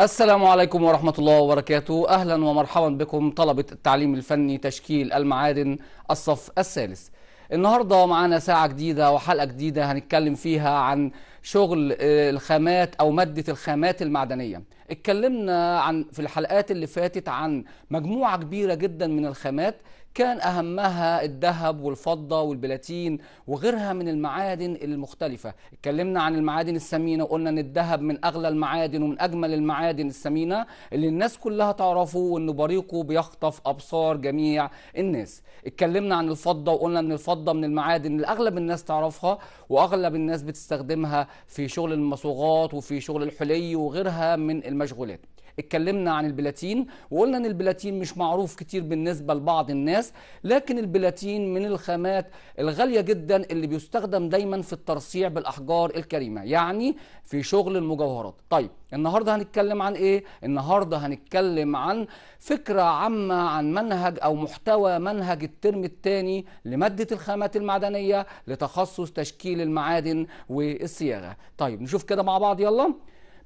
السلام عليكم ورحمة الله وبركاته أهلا ومرحبا بكم طلبة التعليم الفني تشكيل المعادن الصف الثالث النهاردة معنا ساعة جديدة وحلقة جديدة هنتكلم فيها عن شغل آه، الخامات أو مادة الخامات المعدنية اتكلمنا عن في الحلقات اللي فاتت عن مجموعة كبيرة جدا من الخامات كان أهمها الذهب والفضة والبلاتين وغيرها من المعادن المختلفة اتكلمنا عن المعادن الثمينة وقلنا أن الذهب من أغلى المعادن ومن أجمل المعادن الثمينة اللي الناس كلها تعرفه وأنه بريقه بيخطف أبصار جميع الناس اتكلمنا عن الفضة وقلنا أن الفضة من المعادن اللي أغلب الناس تعرفها وأغلب الناس بتستخدمها في شغل المصوغات وفي شغل الحلي وغيرها من المشغولات اتكلمنا عن البلاتين وقلنا ان البلاتين مش معروف كتير بالنسبه لبعض الناس لكن البلاتين من الخامات الغاليه جدا اللي بيستخدم دايما في الترصيع بالاحجار الكريمه يعني في شغل المجوهرات طيب النهارده هنتكلم عن ايه النهارده هنتكلم عن فكره عامه عن منهج او محتوى منهج الترم الثاني لماده الخامات المعدنيه لتخصص تشكيل المعادن والصياغه طيب نشوف كده مع بعض يلا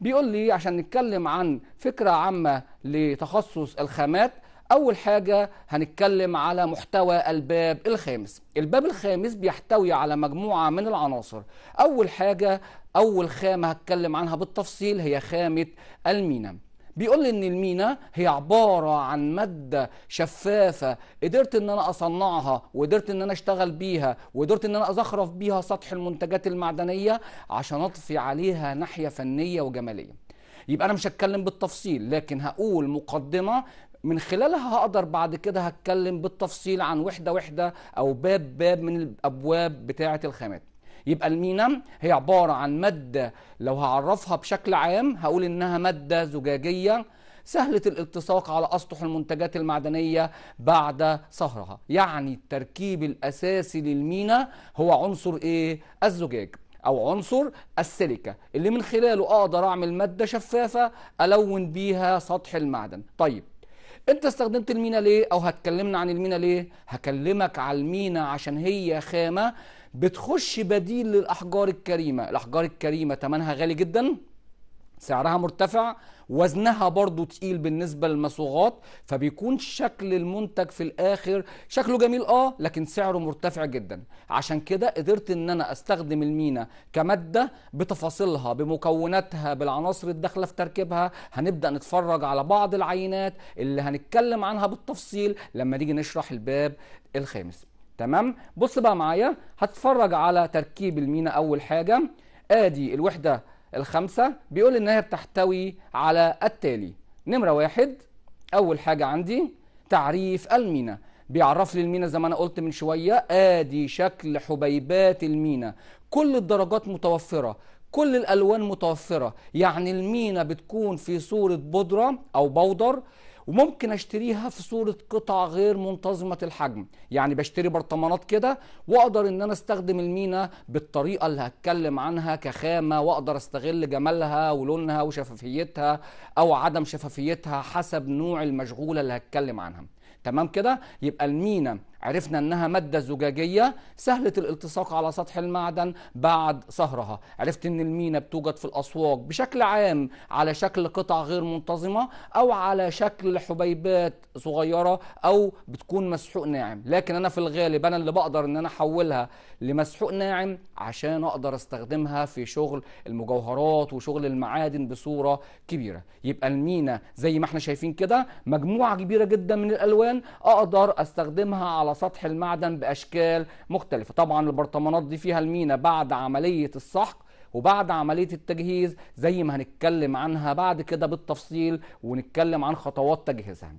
بيقول لي عشان نتكلم عن فكرة عامة لتخصص الخامات أول حاجة هنتكلم على محتوى الباب الخامس الباب الخامس بيحتوي على مجموعة من العناصر أول حاجة أول خامة هتكلم عنها بالتفصيل هي خامة المينا بيقول لي ان المينا هي عباره عن ماده شفافه قدرت ان انا اصنعها وقدرت ان انا اشتغل بيها وقدرت ان انا ازخرف بيها سطح المنتجات المعدنيه عشان اطفي عليها ناحيه فنيه وجماليه يبقى انا مش هتكلم بالتفصيل لكن هقول مقدمه من خلالها هقدر بعد كده هتكلم بالتفصيل عن وحده وحده او باب باب من الابواب بتاعه الخامات يبقى المينا هي عبارة عن مادة لو هعرفها بشكل عام هقول إنها مادة زجاجية سهلة الالتصاق على أسطح المنتجات المعدنية بعد صهرها يعني التركيب الأساسي للمينا هو عنصر إيه؟ الزجاج او عنصر السيليكا اللي من خلاله اقدر اعمل ماده شفافه الون بيها سطح المعدن طيب انت استخدمت المينا ليه او هتكلمنا عن المينا ليه هكلمك على المينا عشان هي خامه بتخش بديل للاحجار الكريمه الاحجار الكريمه ثمنها غالي جدا سعرها مرتفع وزنها برضو تقيل بالنسبة للمصوغات فبيكون شكل المنتج في الآخر شكله جميل آه لكن سعره مرتفع جدا عشان كده قدرت إن أنا أستخدم المينا كمادة بتفاصيلها بمكوناتها بالعناصر الداخلة في تركيبها هنبدأ نتفرج على بعض العينات اللي هنتكلم عنها بالتفصيل لما نيجي نشرح الباب الخامس تمام بص بقى معايا هتتفرج على تركيب المينا اول حاجه ادي الوحده الخامسه بيقول انها بتحتوي على التالي نمره واحد اول حاجه عندي تعريف المينا بيعرف لي المينا زي ما انا قلت من شويه ادي شكل حبيبات المينا كل الدرجات متوفره كل الالوان متوفره يعني المينا بتكون في صوره بودره او بودر وممكن اشتريها في صوره قطع غير منتظمه الحجم يعني بشتري برطمانات كده واقدر ان انا استخدم المينا بالطريقه اللي هتكلم عنها كخامه واقدر استغل جمالها ولونها وشفافيتها او عدم شفافيتها حسب نوع المشغوله اللي هتكلم عنها تمام كده يبقى المينا عرفنا انها ماده زجاجيه سهله الالتصاق على سطح المعدن بعد صهرها عرفت ان المينا بتوجد في الاسواق بشكل عام على شكل قطع غير منتظمه او على شكل حبيبات صغيره او بتكون مسحوق ناعم لكن انا في الغالب انا اللي بقدر ان انا احولها لمسحوق ناعم عشان اقدر استخدمها في شغل المجوهرات وشغل المعادن بصوره كبيره يبقى المينا زي ما احنا شايفين كده مجموعه كبيره جدا من الالوان اقدر استخدمها على سطح المعدن بأشكال مختلفة طبعا البرطمانات دي فيها المينا بعد عملية السحق وبعد عملية التجهيز زي ما هنتكلم عنها بعد كده بالتفصيل ونتكلم عن خطوات تجهيزها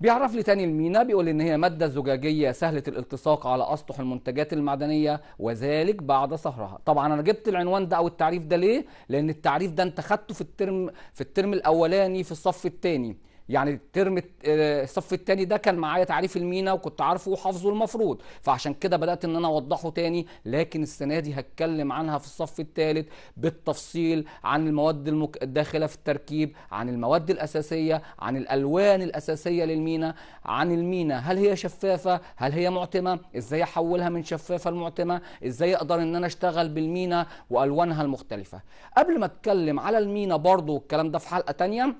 بيعرف لي تاني المينا بيقول ان هي ماده زجاجيه سهله الالتصاق على اسطح المنتجات المعدنيه وذلك بعد صهرها طبعا انا جبت العنوان ده او التعريف ده ليه لان التعريف ده انت خدته في الترم في الترم الاولاني في الصف الثاني يعني الترم آه، الصف الثاني ده كان معايا تعريف المينا وكنت عارفه وحافظه المفروض فعشان كده بدات ان انا اوضحه تاني لكن السنه دي هتكلم عنها في الصف الثالث بالتفصيل عن المواد المك... الداخله في التركيب عن المواد الاساسيه عن الالوان الاساسيه للمينا عن المينا هل هي شفافه هل هي معتمه ازاي احولها من شفافه لمعتمه ازاي اقدر ان انا اشتغل بالمينا والوانها المختلفه قبل ما اتكلم على المينا برضو والكلام ده في حلقه ثانيه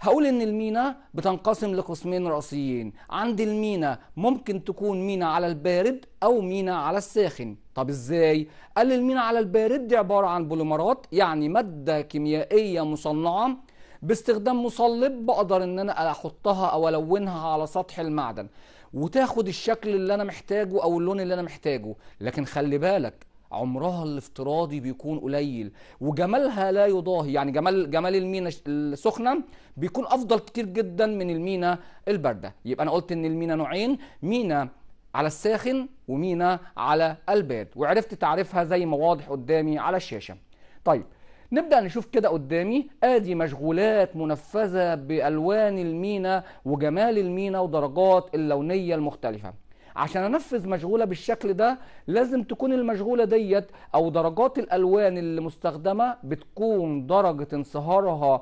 هقول ان المينا بتنقسم لقسمين رئيسيين عندي المينا ممكن تكون مينا على البارد او مينا على الساخن طب ازاي قال المينا على البارد دي عباره عن بوليمرات يعني ماده كيميائيه مصنعه باستخدام مصلب بقدر ان انا احطها او الونها على سطح المعدن وتاخد الشكل اللي انا محتاجه او اللون اللي انا محتاجه لكن خلي بالك عمرها الافتراضي بيكون قليل وجمالها لا يضاهي يعني جمال جمال المينا السخنه بيكون افضل كتير جدا من المينا البارده يبقى انا قلت ان المينا نوعين مينا على الساخن ومينا على البارد وعرفت تعريفها زي ما واضح قدامي على الشاشه طيب نبدا نشوف كده قدامي ادي مشغولات منفذه بالوان المينا وجمال المينا ودرجات اللونيه المختلفه عشان انفذ مشغوله بالشكل ده لازم تكون المشغوله ديت او درجات الالوان اللي مستخدمه بتكون درجه انصهارها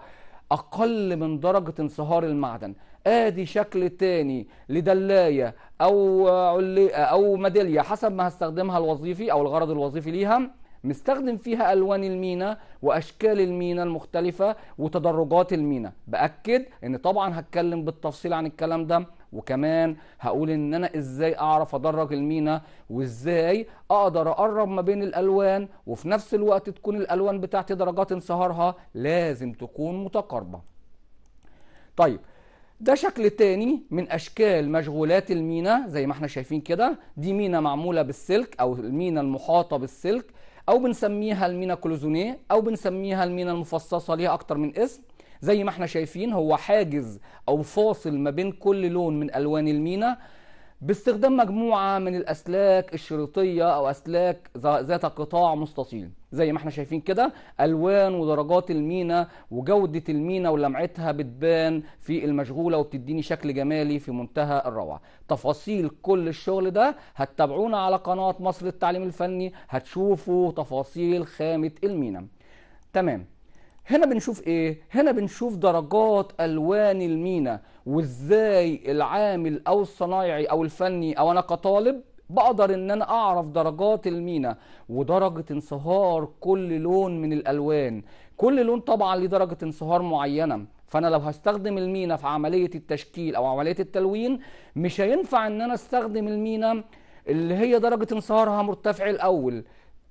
اقل من درجه انصهار المعدن ادي شكل تاني لدلايه او علقه او ميداليه حسب ما هستخدمها الوظيفي او الغرض الوظيفي ليها مستخدم فيها الوان المينا واشكال المينا المختلفه وتدرجات المينا باكد ان طبعا هتكلم بالتفصيل عن الكلام ده وكمان هقول ان انا ازاي اعرف ادرج المينا وازاي اقدر اقرب ما بين الالوان وفي نفس الوقت تكون الالوان بتاعتي درجات انصهارها لازم تكون متقاربه طيب ده شكل تاني من اشكال مشغولات المينا زي ما احنا شايفين كده دي مينا معموله بالسلك او المينا المحاطه بالسلك او بنسميها المينا كلوزونيه او بنسميها المينا المفصصه ليها اكتر من اسم زي ما احنا شايفين هو حاجز او فاصل ما بين كل لون من الوان المينا باستخدام مجموعة من الأسلاك الشريطية أو أسلاك ذات قطاع مستطيل زي ما احنا شايفين كده ألوان ودرجات المينا وجودة المينا ولمعتها بتبان في المشغولة وبتديني شكل جمالي في منتهى الروعة تفاصيل كل الشغل ده هتتابعونا على قناة مصر للتعليم الفني هتشوفوا تفاصيل خامة المينا تمام هنا بنشوف ايه هنا بنشوف درجات الوان المينا وازاي العامل او الصنايعي او الفني او انا كطالب بقدر ان انا اعرف درجات المينا ودرجة انصهار كل لون من الالوان كل لون طبعا ليه درجة انصهار معينة فانا لو هستخدم المينا في عملية التشكيل او عملية التلوين مش هينفع ان انا استخدم المينا اللي هي درجة انصهارها مرتفع الاول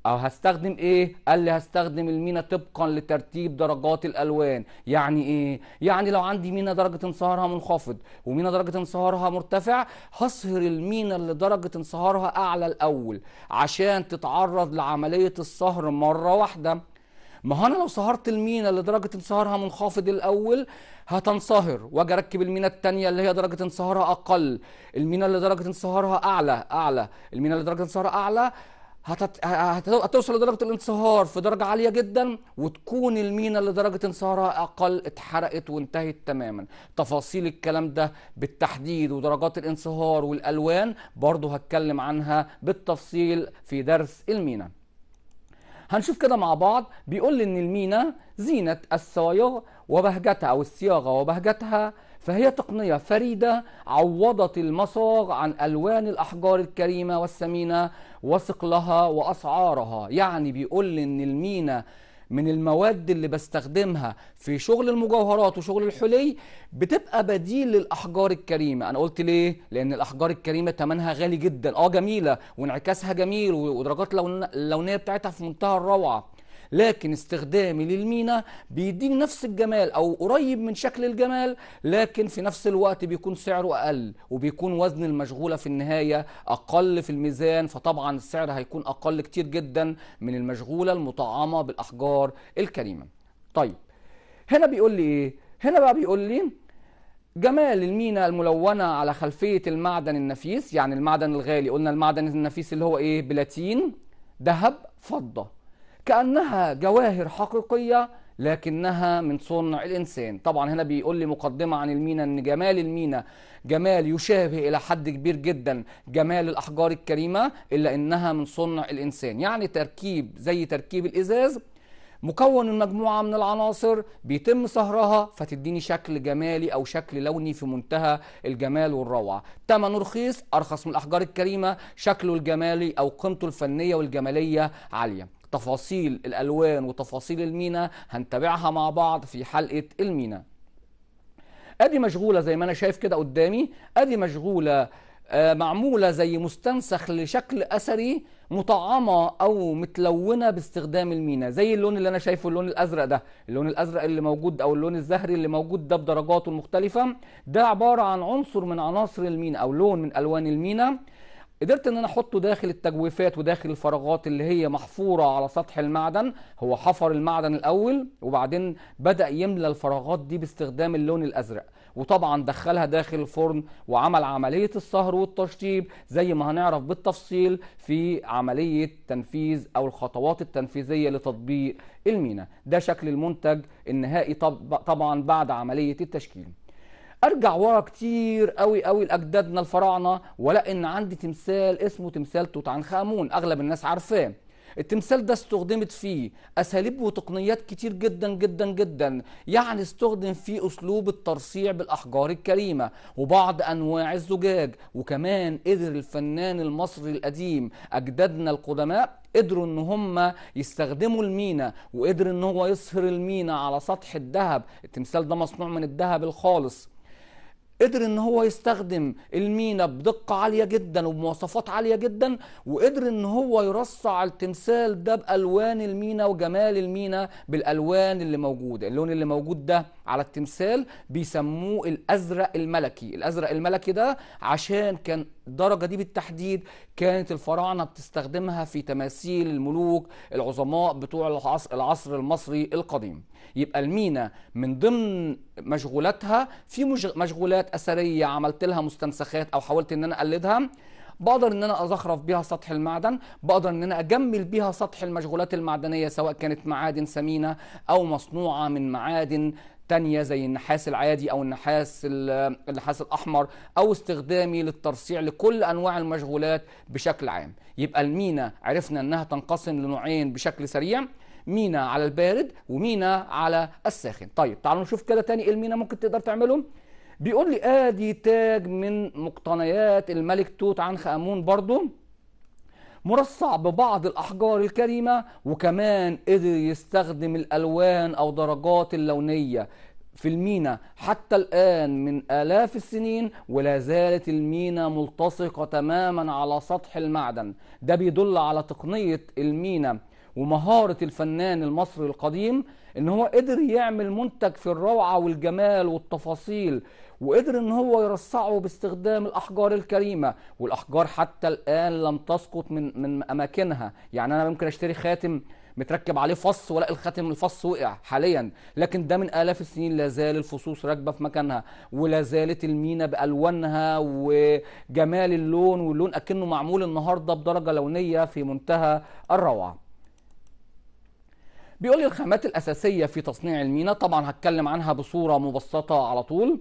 او هستخدم ايه قال لي هستخدم المينا طبقا لترتيب درجات الالوان يعني ايه يعني لو عندي مينا درجه انصهارها منخفض ومينا درجه انصهارها مرتفع هصهر المينا اللي درجه انصهارها اعلى الاول عشان تتعرض لعمليه الصهر مره واحده ما هو انا لو صهرت المينا اللي درجه انصهارها منخفض الاول هتنصهر واجي اركب المينا الثانيه اللي هي درجه انصهارها اقل المينا اللي درجه انصهارها اعلى اعلى المينا اللي درجه انصهارها اعلى هتت... هتوصل لدرجه الانصهار في درجه عاليه جدا وتكون المينا اللي درجه انصهارها اقل اتحرقت وانتهت تماما تفاصيل الكلام ده بالتحديد ودرجات الانصهار والالوان برضه هتكلم عنها بالتفصيل في درس المينا هنشوف كده مع بعض بيقول ان المينا زينه الصوايغ وبهجتها او الصياغه وبهجتها فهي تقنية فريدة عوضت المصاغ عن ألوان الأحجار الكريمة والثمينة وثقلها وأسعارها يعني بيقول إن المينا من المواد اللي بستخدمها في شغل المجوهرات وشغل الحلي بتبقى بديل للاحجار الكريمه انا قلت ليه لان الاحجار الكريمه ثمنها غالي جدا اه جميله وانعكاسها جميل ودرجات اللونيه بتاعتها في منتهى الروعه لكن استخدامي للمينا بيديني نفس الجمال او قريب من شكل الجمال لكن في نفس الوقت بيكون سعره اقل وبيكون وزن المشغوله في النهايه اقل في الميزان فطبعا السعر هيكون اقل كتير جدا من المشغوله المطعمه بالاحجار الكريمه طيب هنا بيقول لي ايه هنا بقى بيقول لي جمال المينا الملونة على خلفية المعدن النفيس يعني المعدن الغالي قلنا المعدن النفيس اللي هو ايه بلاتين ذهب فضة كأنها جواهر حقيقية لكنها من صنع الإنسان طبعا هنا بيقول لي مقدمة عن المينا أن جمال المينا جمال يشابه إلى حد كبير جدا جمال الأحجار الكريمة إلا أنها من صنع الإنسان يعني تركيب زي تركيب الإزاز مكون من مجموعة من العناصر بيتم صهرها فتديني شكل جمالي أو شكل لوني في منتهى الجمال والروعة ثمنه رخيص أرخص من الأحجار الكريمة شكله الجمالي أو قيمته الفنية والجمالية عالية تفاصيل الألوان وتفاصيل المينا هنتابعها مع بعض في حلقة المينا ادي مشغولة زي ما انا شايف كده قدامي ادي مشغولة آه، معمولة زي مستنسخ لشكل أثري مطعمة أو متلونة باستخدام المينا زي اللون اللي أنا شايفه اللون الأزرق ده اللون الأزرق اللي موجود أو اللون الزهري اللي موجود ده بدرجاته المختلفة ده عبارة عن عنصر من عناصر المينا أو لون من ألوان المينا قدرت ان انا احطه داخل التجويفات وداخل الفراغات اللي هي محفوره على سطح المعدن هو حفر المعدن الاول وبعدين بدا يملى الفراغات دي باستخدام اللون الازرق وطبعا دخلها داخل الفرن وعمل عمليه الصهر والتشطيب زي ما هنعرف بالتفصيل في عمليه تنفيذ او الخطوات التنفيذيه لتطبيق المينا ده شكل المنتج النهائي طبعا بعد عمليه التشكيل ارجع ورا كتير قوي قوي لاجدادنا الفراعنه ولا ان عندي تمثال اسمه تمثال توت عنخ امون اغلب الناس عارفاه التمثال ده استخدمت فيه اساليب وتقنيات كتير جدا جدا جدا يعني استخدم فيه اسلوب الترصيع بالاحجار الكريمه وبعض انواع الزجاج وكمان قدر الفنان المصري القديم اجدادنا القدماء قدروا ان هم يستخدموا المينا وقدر ان هو يصهر المينا على سطح الذهب التمثال ده مصنوع من الذهب الخالص قدر ان هو يستخدم المينا بدقه عاليه جدا وبمواصفات عاليه جدا وقدر ان هو يرصع التمثال ده بالوان المينا وجمال المينا بالالوان اللي موجوده اللون اللي موجود ده على التمثال بيسموه الازرق الملكي الازرق الملكي ده عشان كان الدرجه دي بالتحديد كانت الفراعنه بتستخدمها في تماثيل الملوك العظماء بتوع العصر المصري القديم يبقى المينا من ضمن مشغولاتها في مشغولات اثريه عملت لها مستنسخات او حاولت ان انا اقلدها بقدر ان انا ازخرف بيها سطح المعدن بقدر ان انا اجمل بيها سطح المشغولات المعدنيه سواء كانت معادن ثمينه او مصنوعه من معادن تانية زي النحاس العادي او النحاس النحاس الاحمر او استخدامي للترصيع لكل انواع المشغولات بشكل عام يبقى المينا عرفنا انها تنقسم لنوعين بشكل سريع مينا على البارد ومينا على الساخن طيب تعالوا نشوف كده تاني ايه المينا ممكن تقدر تعمله بيقول لي ادي تاج من مقتنيات الملك توت عنخ امون برضه مرصع ببعض الأحجار الكريمة وكمان قدر يستخدم الألوان أو درجات اللونية في المينا حتى الآن من آلاف السنين ولا زالت المينا ملتصقة تماما على سطح المعدن ده بيدل على تقنية المينا ومهارة الفنان المصري القديم ان هو قدر يعمل منتج في الروعة والجمال والتفاصيل وقدر ان هو يرصعه باستخدام الاحجار الكريمه والاحجار حتى الان لم تسقط من من اماكنها يعني انا ممكن اشتري خاتم متركب عليه فص ولا الخاتم الفص وقع حاليا لكن ده من الاف السنين لا زال الفصوص راكبه في مكانها ولا زالت المينا بالوانها وجمال اللون واللون اكنه معمول النهارده بدرجه لونيه في منتهى الروعه بيقول لي الخامات الاساسيه في تصنيع المينا طبعا هتكلم عنها بصوره مبسطه على طول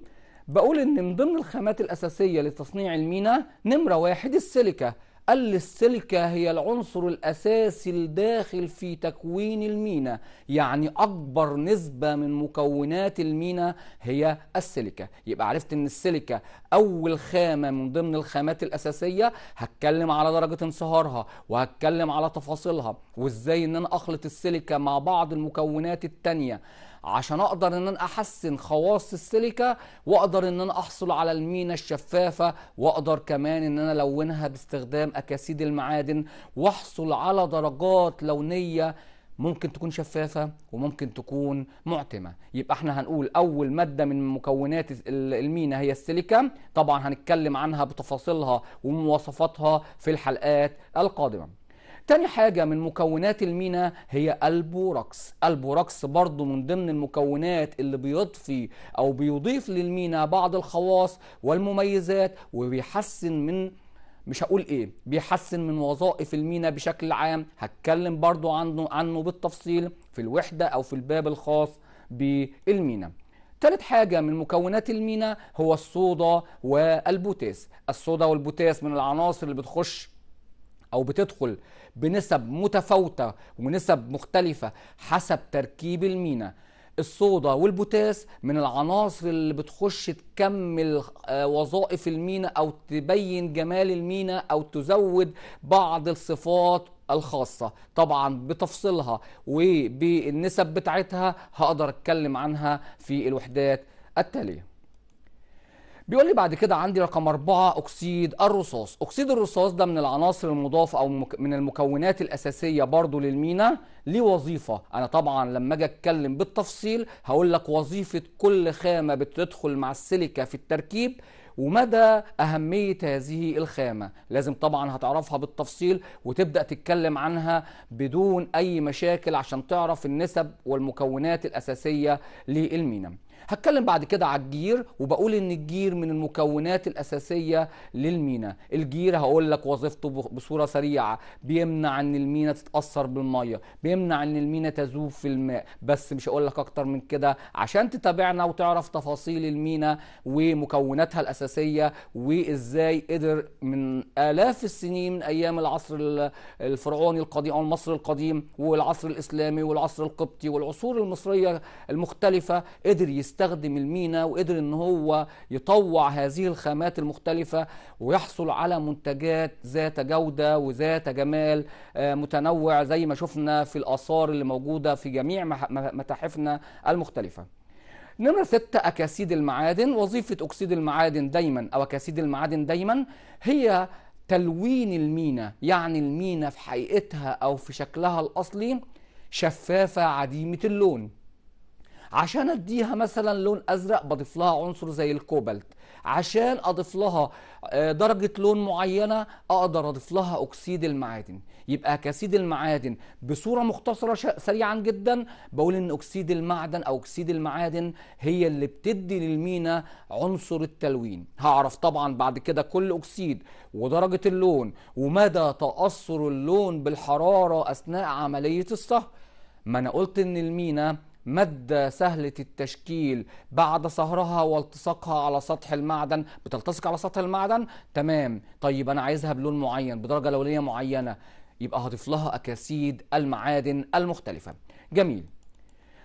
بقول ان من ضمن الخامات الاساسيه لتصنيع المينا نمره واحد السيليكا قال السيليكا هي العنصر الاساسي الداخل في تكوين المينا يعني اكبر نسبه من مكونات المينا هي السيليكا يبقى عرفت ان السيليكا اول خامه من ضمن الخامات الاساسيه هتكلم على درجه انصهارها وهتكلم على تفاصيلها وازاي ان انا اخلط السيليكا مع بعض المكونات التانيه عشان اقدر ان انا احسن خواص السيليكا واقدر ان انا احصل على المينا الشفافه واقدر كمان ان انا الونها باستخدام اكاسيد المعادن واحصل على درجات لونيه ممكن تكون شفافة وممكن تكون معتمة يبقى احنا هنقول أول مادة من مكونات المينا هي السيليكا طبعا هنتكلم عنها بتفاصيلها ومواصفاتها في الحلقات القادمة تاني حاجة من مكونات المينا هي البوركس البوركس برضو من ضمن المكونات اللي بيضفي أو بيضيف للمينا بعض الخواص والمميزات وبيحسن من مش هقول ايه بيحسن من وظائف المينا بشكل عام هتكلم برضو عنه عنه بالتفصيل في الوحدة او في الباب الخاص بالمينا تالت حاجة من مكونات المينا هو الصودا والبوتاس الصودا والبوتاس من العناصر اللي بتخش او بتدخل بنسب متفاوتة ونسب مختلفة حسب تركيب المينا الصودا والبوتاس من العناصر اللي بتخش تكمل آه، وظائف المينا او تبين جمال المينا او تزود بعض الصفات الخاصة طبعا بتفصيلها وبالنسب بتاعتها هقدر اتكلم عنها في الوحدات التالية بيقول لي بعد كده عندي رقم أربعة أكسيد الرصاص أكسيد الرصاص ده من العناصر المضافة أو من المكونات الأساسية برضو للمينا ليه وظيفة أنا طبعا لما أجي أتكلم بالتفصيل هقول لك وظيفة كل خامة بتدخل مع السيليكا في التركيب ومدى أهمية هذه الخامة لازم طبعا هتعرفها بالتفصيل وتبدأ تتكلم عنها بدون أي مشاكل عشان تعرف النسب والمكونات الأساسية للمينا هتكلم بعد كده على الجير وبقول ان الجير من المكونات الاساسيه للمينا الجير هقول لك وظيفته بصوره سريعه بيمنع ان المينا تتاثر بالميه بيمنع ان المينا تذوب في الماء بس مش هقول لك اكتر من كده عشان تتابعنا وتعرف تفاصيل المينا ومكوناتها الاساسيه وازاي قدر من الاف السنين من ايام العصر الفرعوني القديم او المصري القديم والعصر الاسلامي والعصر القبطي والعصور المصريه المختلفه قدر يست يستخدم المينا وقدر ان هو يطوع هذه الخامات المختلفة ويحصل على منتجات ذات جودة وذات جمال آه، متنوع زي ما شفنا في الآثار اللي موجودة في جميع متاحفنا المختلفة نمرة ستة أكاسيد المعادن وظيفة أكسيد المعادن دايما أو أكاسيد المعادن دايما هي تلوين المينا يعني المينا في حقيقتها أو في شكلها الأصلي شفافة عديمة اللون عشان اديها مثلا لون ازرق بضيف لها عنصر زي الكوبالت عشان اضيف لها آه، درجه لون معينه اقدر اضيف لها اكسيد المعادن يبقى كاسيد المعادن بصوره مختصره سريعا جدا بقول ان اكسيد المعدن او اكسيد المعادن هي اللي بتدي للمينا عنصر التلوين هعرف طبعا بعد كده كل اكسيد ودرجه اللون ومدى تاثر اللون بالحراره اثناء عمليه الصهر ما انا قلت ان المينا مادة سهلة التشكيل بعد صهرها والتصاقها على سطح المعدن بتلتصق على سطح المعدن تمام طيب أنا عايزها بلون معين بدرجة لونية معينة يبقى هضيف لها أكاسيد المعادن المختلفة جميل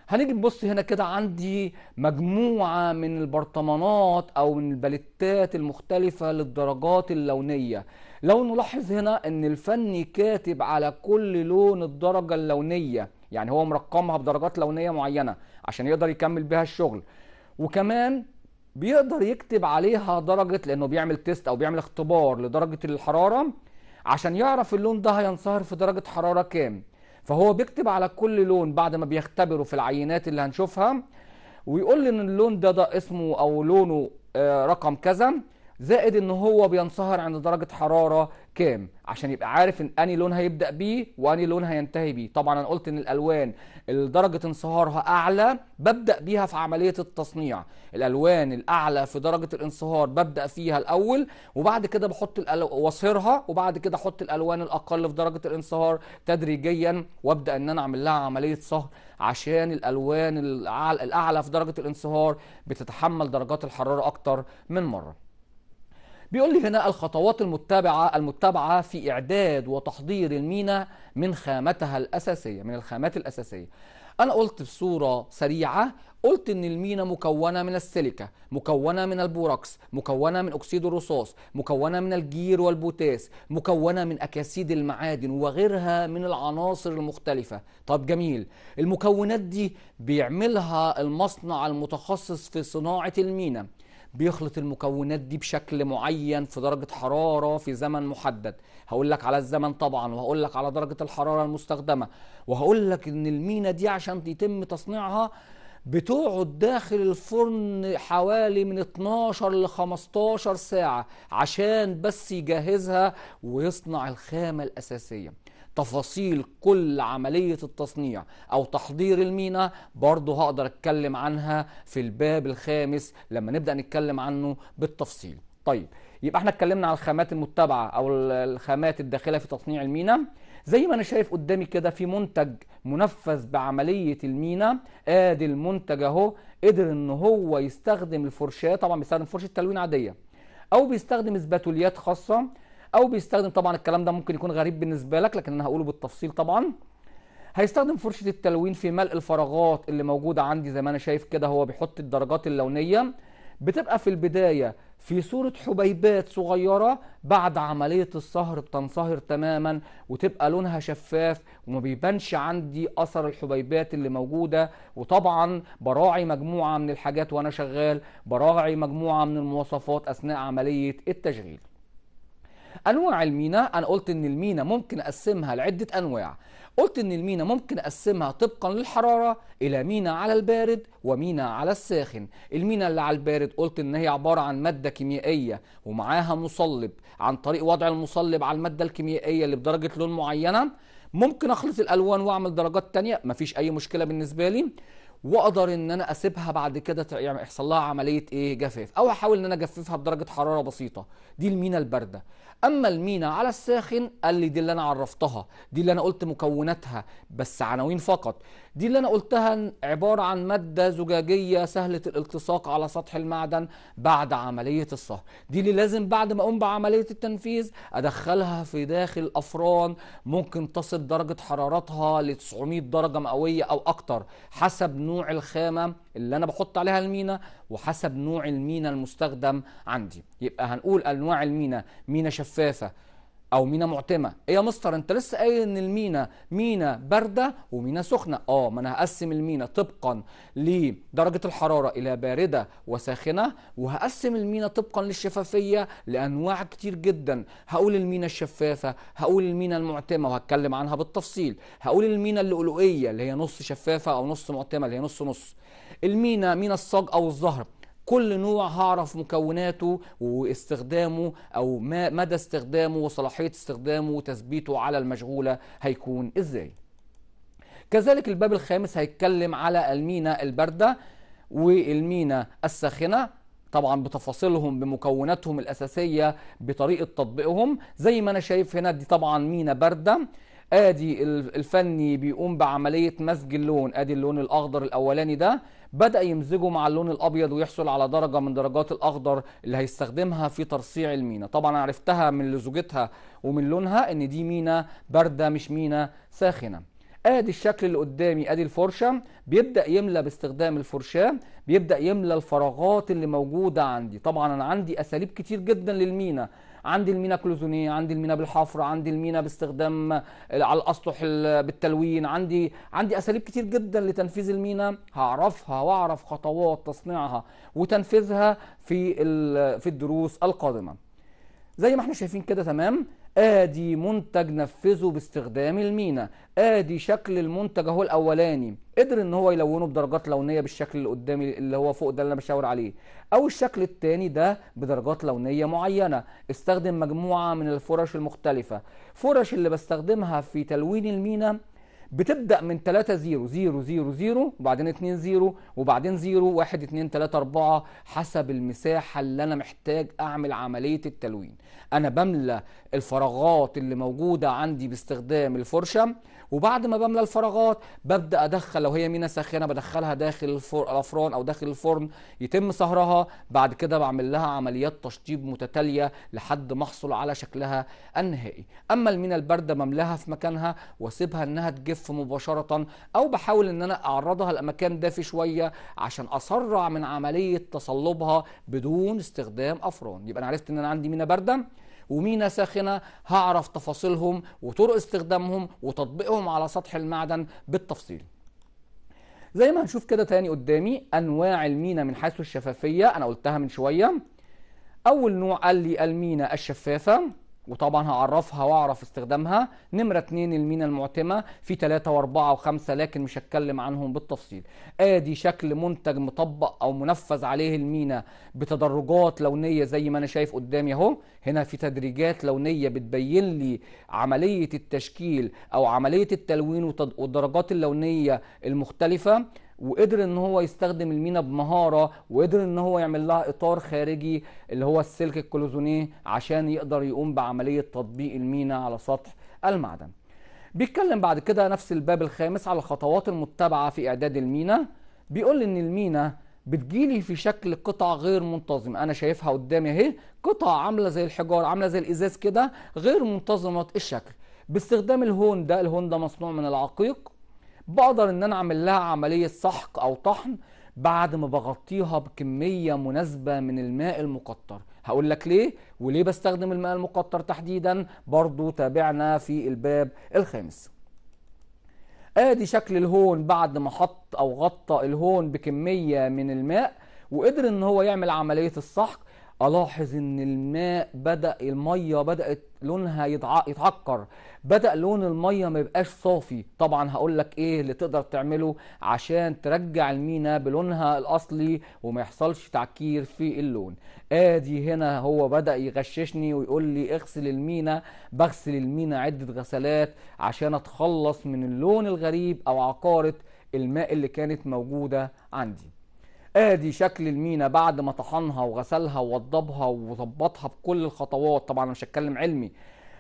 هنيجي نبص هنا كده عندي مجموعة من البرطمانات أو من البلتات المختلفة للدرجات اللونية لو نلاحظ هنا أن الفني كاتب على كل لون الدرجة اللونية يعني هو مرقمها بدرجات لونيه معينه عشان يقدر يكمل بها الشغل وكمان بيقدر يكتب عليها درجه لانه بيعمل تيست او بيعمل اختبار لدرجه الحراره عشان يعرف اللون ده هينصهر في درجه حراره كام فهو بيكتب على كل لون بعد ما بيختبره في العينات اللي هنشوفها ويقول لي ان اللون ده ده اسمه او لونه آه، رقم كذا زائد ان هو بينصهر عند درجه حراره كام عشان يبقى عارف ان اني لون هيبدا بيه واني لون هينتهي بيه طبعا انا قلت ان الالوان اللي درجه انصهارها اعلى ببدا بيها في عمليه التصنيع الالوان الاعلى في درجه الانصهار ببدا فيها الاول وبعد كده بحط وصهرها واصهرها وبعد كده احط الالوان الاقل في درجه الانصهار تدريجيا وابدا ان انا اعمل لها عمليه صهر عشان الالوان الاعلى في درجه الانصهار بتتحمل درجات الحراره اكتر من مره بيقول لي هنا الخطوات المتبعة المتبعة في إعداد وتحضير المينا من خامتها الأساسية من الخامات الأساسية أنا قلت بصورة سريعة قلت إن المينا مكونة من السيليكا مكونة من البوراكس مكونة من أكسيد الرصاص مكونة من الجير والبوتاس مكونة من أكاسيد المعادن وغيرها من العناصر المختلفة طب جميل المكونات دي بيعملها المصنع المتخصص في صناعة المينا بيخلط المكونات دي بشكل معين في درجة حرارة في زمن محدد هقول لك على الزمن طبعا وهقول لك على درجة الحرارة المستخدمة وهقول لك ان المينا دي عشان يتم تصنيعها بتقعد داخل الفرن حوالي من 12 ل 15 ساعة عشان بس يجهزها ويصنع الخامة الأساسية تفاصيل كل عملية التصنيع أو تحضير المينا برضه هقدر أتكلم عنها في الباب الخامس لما نبدأ نتكلم عنه بالتفصيل طيب يبقى احنا اتكلمنا على الخامات المتبعة أو الخامات الداخلة في تصنيع المينا زي ما أنا شايف قدامي كده في منتج منفذ بعملية المينا آدي المنتج أهو قدر إن هو يستخدم الفرشاة طبعا بيستخدم فرشة تلوين عادية أو بيستخدم اسباتوليات خاصة او بيستخدم طبعا الكلام ده ممكن يكون غريب بالنسبه لك لكن انا هقوله بالتفصيل طبعا هيستخدم فرشة التلوين في ملء الفراغات اللي موجودة عندي زي ما أنا شايف كده هو بيحط الدرجات اللونية بتبقى في البداية في صورة حبيبات صغيرة بعد عملية الصهر بتنصهر تماما وتبقى لونها شفاف وما بيبانش عندي أثر الحبيبات اللي موجودة وطبعا براعي مجموعة من الحاجات وأنا شغال براعي مجموعة من المواصفات أثناء عملية التشغيل انواع المينا انا قلت ان المينا ممكن اقسمها لعده انواع قلت ان المينا ممكن اقسمها طبقا للحراره الى مينا على البارد ومينا على الساخن المينا اللي على البارد قلت ان هي عباره عن ماده كيميائيه ومعاها مصلب عن طريق وضع المصلب على الماده الكيميائيه اللي بدرجه لون معينه ممكن اخلط الالوان واعمل درجات تانية مفيش اي مشكله بالنسبه لي واقدر ان انا اسيبها بعد كده يعني يحصل لها عمليه ايه جفاف او احاول ان انا اجففها بدرجه حراره بسيطه دي المينا البارده اما المينا على الساخن قال لي دي اللي انا عرفتها دي اللي انا قلت مكوناتها بس عناوين فقط دي اللي انا قلتها عباره عن ماده زجاجيه سهله الالتصاق على سطح المعدن بعد عمليه الصهر دي اللي لازم بعد ما اقوم بعمليه التنفيذ ادخلها في داخل الافران ممكن تصل درجه حرارتها ل 900 درجه مئويه او اكتر حسب نوع الخامه اللي انا بحط عليها المينا وحسب نوع المينا المستخدم عندي يبقى هنقول انواع المينا مينا شفافه او مينا معتمه ايه يا مستر انت لسه قايل ان المينا مينا بارده ومينا سخنه اه ما انا هقسم المينا طبقا لدرجه الحراره الى بارده وساخنه وهقسم المينا طبقا للشفافيه لانواع كتير جدا هقول المينا الشفافه هقول المينا المعتمه وهتكلم عنها بالتفصيل هقول المينا اللؤلؤيه اللي هي نص شفافه او نص معتمه اللي هي نص نص المينا مينا الصاج او الزهر كل نوع هعرف مكوناته واستخدامه او ما مدى استخدامه وصلاحيه استخدامه وتثبيته على المشغوله هيكون ازاي كذلك الباب الخامس هيتكلم على المينا البارده والمينا الساخنه طبعا بتفاصيلهم بمكوناتهم الاساسيه بطريقه تطبيقهم زي ما انا شايف هنا دي طبعا مينا بارده ادي الفني بيقوم بعمليه مزج اللون ادي اللون الاخضر الاولاني ده بدا يمزجه مع اللون الابيض ويحصل على درجه من درجات الاخضر اللي هيستخدمها في ترصيع المينا طبعا عرفتها من لزوجتها ومن لونها ان دي مينا بارده مش مينا ساخنه ادي الشكل اللي قدامي ادي الفرشه بيبدا يملى باستخدام الفرشاه بيبدا يملى الفراغات اللي موجوده عندي طبعا انا عندي اساليب كتير جدا للمينا عندي المينا كلوزونيه عندي المينا بالحفر عندي المينا باستخدام على الاسطح بالتلوين عندي عندي اساليب كتير جدا لتنفيذ المينا هعرفها واعرف خطوات تصنيعها وتنفيذها في في الدروس القادمه زي ما احنا شايفين كده تمام ادي منتج نفذه باستخدام المينا ادي شكل المنتج اهو الاولاني قدر ان هو يلونه بدرجات لونيه بالشكل اللي قدامي اللي هو فوق ده اللي انا بشاور عليه او الشكل الثاني ده بدرجات لونيه معينه استخدم مجموعه من الفرش المختلفه فرش اللي بستخدمها في تلوين المينا بتبدا من 3 0 0 0 0 وبعدين 2 0 وبعدين 0 1 2 3 4 حسب المساحه اللي انا محتاج اعمل عمليه التلوين انا بملى الفراغات اللي موجوده عندي باستخدام الفرشه وبعد ما بملى الفراغات ببدا ادخل لو هي مينا ساخنه بدخلها داخل الفر... الافران او داخل الفرن يتم صهرها بعد كده بعمل لها عمليات تشطيب متتاليه لحد ما احصل على شكلها النهائي اما المينا البارده بملاها في مكانها واسيبها انها تجف مباشره او بحاول ان انا اعرضها لمكان دافي شويه عشان اسرع من عمليه تصلبها بدون استخدام افران يبقى انا عرفت ان انا عندي مينا بارده ومينا ساخنه هعرف تفاصيلهم وطرق استخدامهم وتطبيقهم على سطح المعدن بالتفصيل زي ما هنشوف كده تاني قدامي انواع المينا من حيث الشفافيه انا قلتها من شويه اول نوع قال لي المينا الشفافه وطبعا هعرفها واعرف استخدامها نمره 2 المينا المعتمه في 3 و4 و5 لكن مش هتكلم عنهم بالتفصيل ادي شكل منتج مطبق او منفذ عليه المينا بتدرجات لونيه زي ما انا شايف قدامي اهو هنا في تدريجات لونيه بتبين لي عمليه التشكيل او عمليه التلوين والدرجات اللونيه المختلفه وقدر ان هو يستخدم المينا بمهاره وقدر ان هو يعمل لها اطار خارجي اللي هو السلك الكلوزونيه عشان يقدر يقوم بعمليه تطبيق المينا على سطح المعدن بيتكلم بعد كده نفس الباب الخامس على الخطوات المتبعه في اعداد المينا بيقول ان المينا بتجيلي في شكل قطع غير منتظمه انا شايفها قدامي اهي قطع عامله زي الحجار عامله زي الازاز كده غير منتظمه الشكل باستخدام الهون ده الهون ده مصنوع من العقيق بقدر ان انا اعمل لها عمليه سحق او طحن بعد ما بغطيها بكميه مناسبه من الماء المقطر هقول لك ليه وليه بستخدم الماء المقطر تحديدا برضو تابعنا في الباب الخامس ادي شكل الهون بعد ما حط او غطى الهون بكميه من الماء وقدر ان هو يعمل عمليه السحق الاحظ ان الماء بدا الميه بدات لونها يتعكر بدا لون الميه ما يبقاش صافي طبعا هقول لك ايه اللي تقدر تعمله عشان ترجع المينا بلونها الاصلي وما يحصلش تعكير في اللون ادي هنا هو بدا يغششني ويقول لي اغسل المينا بغسل المينا عده غسلات عشان اتخلص من اللون الغريب او عقاره الماء اللي كانت موجوده عندي ادي شكل المينا بعد ما طحنها وغسلها ووضبها وظبطها بكل الخطوات طبعا انا مش هتكلم علمي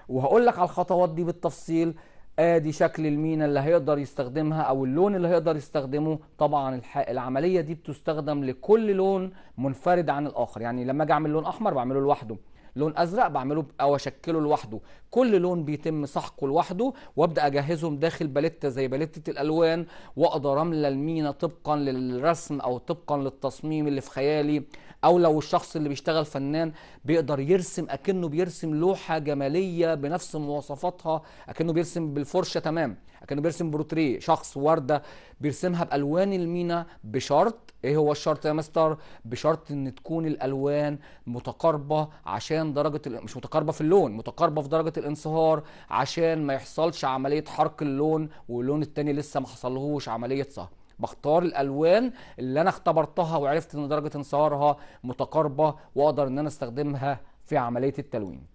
وهقول لك على الخطوات دي بالتفصيل ادي شكل المينا اللي هيقدر يستخدمها او اللون اللي هيقدر يستخدمه طبعا العمليه دي بتستخدم لكل لون منفرد عن الاخر يعني لما اجي اعمل لون احمر بعمله لوحده لون ازرق بعمله او اشكله لوحده كل لون بيتم سحقه لوحده وابدا اجهزهم داخل باليته زي باليته الالوان واقدر املى المينا طبقا للرسم او طبقا للتصميم اللي في خيالي او لو الشخص اللي بيشتغل فنان بيقدر يرسم اكنه بيرسم لوحه جماليه بنفس مواصفاتها اكنه بيرسم بالفرشه تمام اكنه بيرسم بروتريه شخص ورده بيرسمها بالوان المينا بشرط ايه هو الشرط يا مستر بشرط ان تكون الالوان متقاربه عشان درجه ال... مش متقاربه في اللون متقاربه في درجه الانصهار عشان ما يحصلش عمليه حرق اللون واللون التاني لسه ما حصلهوش عمليه صهر بختار الالوان اللي انا اختبرتها وعرفت ان درجه انصهارها متقاربه واقدر ان انا استخدمها في عمليه التلوين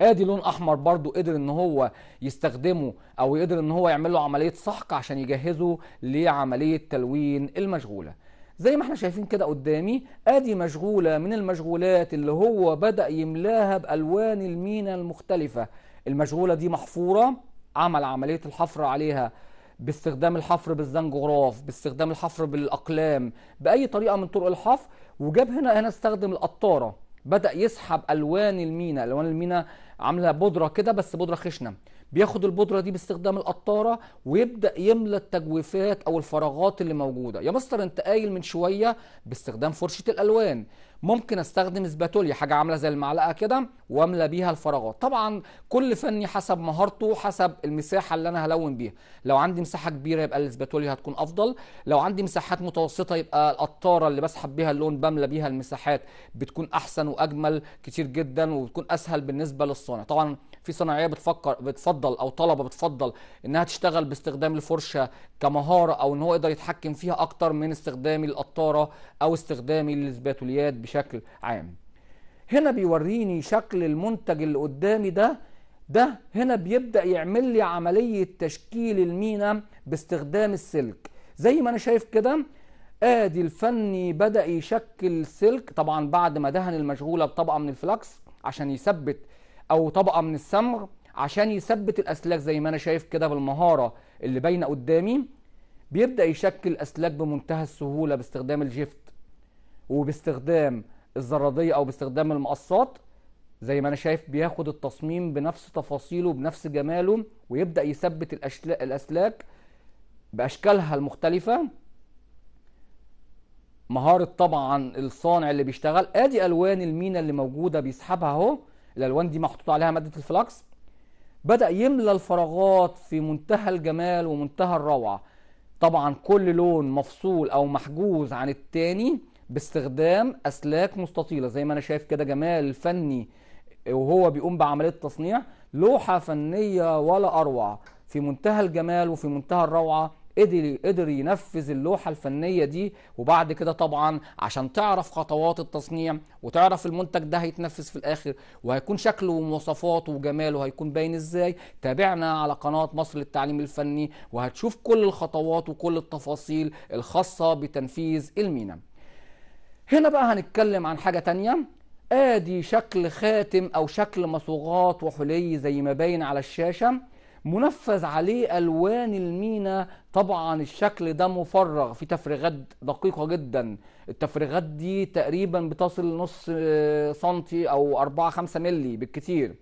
ادي لون احمر برضو قدر ان هو يستخدمه او يقدر ان هو يعمل له عمليه سحق عشان يجهزه لعمليه تلوين المشغوله زي ما احنا شايفين كده قدامي ادي مشغوله من المشغولات اللي هو بدا يملاها بالوان المينا المختلفه المشغوله دي محفوره عمل عمليه الحفر عليها باستخدام الحفر بالزنجغراف باستخدام الحفر بالاقلام باي طريقه من طرق الحفر وجاب هنا هنا استخدم القطاره بدا يسحب الوان المينا الوان المينا عامله بودره كده بس بودره خشنه بياخد البودره دي باستخدام القطاره ويبدا يملى التجويفات او الفراغات اللي موجوده يا مستر انت قايل من شويه باستخدام فرشه الالوان ممكن استخدم اسباتوليا حاجه عامله زي المعلقه كده واملى بيها الفراغات طبعا كل فني حسب مهارته حسب المساحه اللي انا هلون بيها لو عندي مساحه كبيره يبقى الاسباتوليا هتكون افضل لو عندي مساحات متوسطه يبقى القطاره اللي بسحب بيها اللون بملى بيها المساحات بتكون احسن واجمل كتير جدا وبتكون اسهل بالنسبه للصانع طبعا في صناعيه بتفكر بتفضل او طلبه بتفضل انها تشتغل باستخدام الفرشه كمهاره او ان هو يقدر يتحكم فيها اكتر من استخدام القطاره او استخدام الاسباتوليات بشكل عام هنا بيوريني شكل المنتج اللي قدامي ده ده هنا بيبدأ يعمل لي عملية تشكيل المينا باستخدام السلك زي ما أنا شايف كده ادي الفني بدأ يشكل سلك طبعا بعد ما دهن المشغولة بطبقة من الفلكس عشان يثبت أو طبقة من السمغ عشان يثبت الأسلاك زي ما أنا شايف كده بالمهارة اللي باينة قدامي بيبدأ يشكل أسلاك بمنتهى السهولة باستخدام الجفت وباستخدام الزراديه او باستخدام المقصات زي ما انا شايف بياخد التصميم بنفس تفاصيله بنفس جماله ويبدا يثبت الاسلاك باشكالها المختلفه مهاره طبعا الصانع اللي بيشتغل ادي الوان المينا اللي موجوده بيسحبها اهو الالوان دي محطوط عليها ماده الفلكس بدا يملى الفراغات في منتهى الجمال ومنتهى الروعه طبعا كل لون مفصول او محجوز عن التاني باستخدام اسلاك مستطيله زي ما انا شايف كده جمال فني وهو بيقوم بعمليه تصنيع لوحه فنيه ولا اروع في منتهى الجمال وفي منتهى الروعه قدر قدر ينفذ اللوحه الفنيه دي وبعد كده طبعا عشان تعرف خطوات التصنيع وتعرف المنتج ده هيتنفذ في الاخر وهيكون شكله ومواصفاته وجماله هيكون باين ازاي تابعنا على قناه مصر للتعليم الفني وهتشوف كل الخطوات وكل التفاصيل الخاصه بتنفيذ المينا هنا بقى هنتكلم عن حاجة تانية ادي شكل خاتم او شكل مصوغات وحلي زي ما باين على الشاشة منفذ عليه الوان المينا طبعا الشكل ده مفرغ في تفريغات دقيقة جدا التفريغات دي تقريبا بتصل نص آه، سنتي او 4 5 ملي بالكتير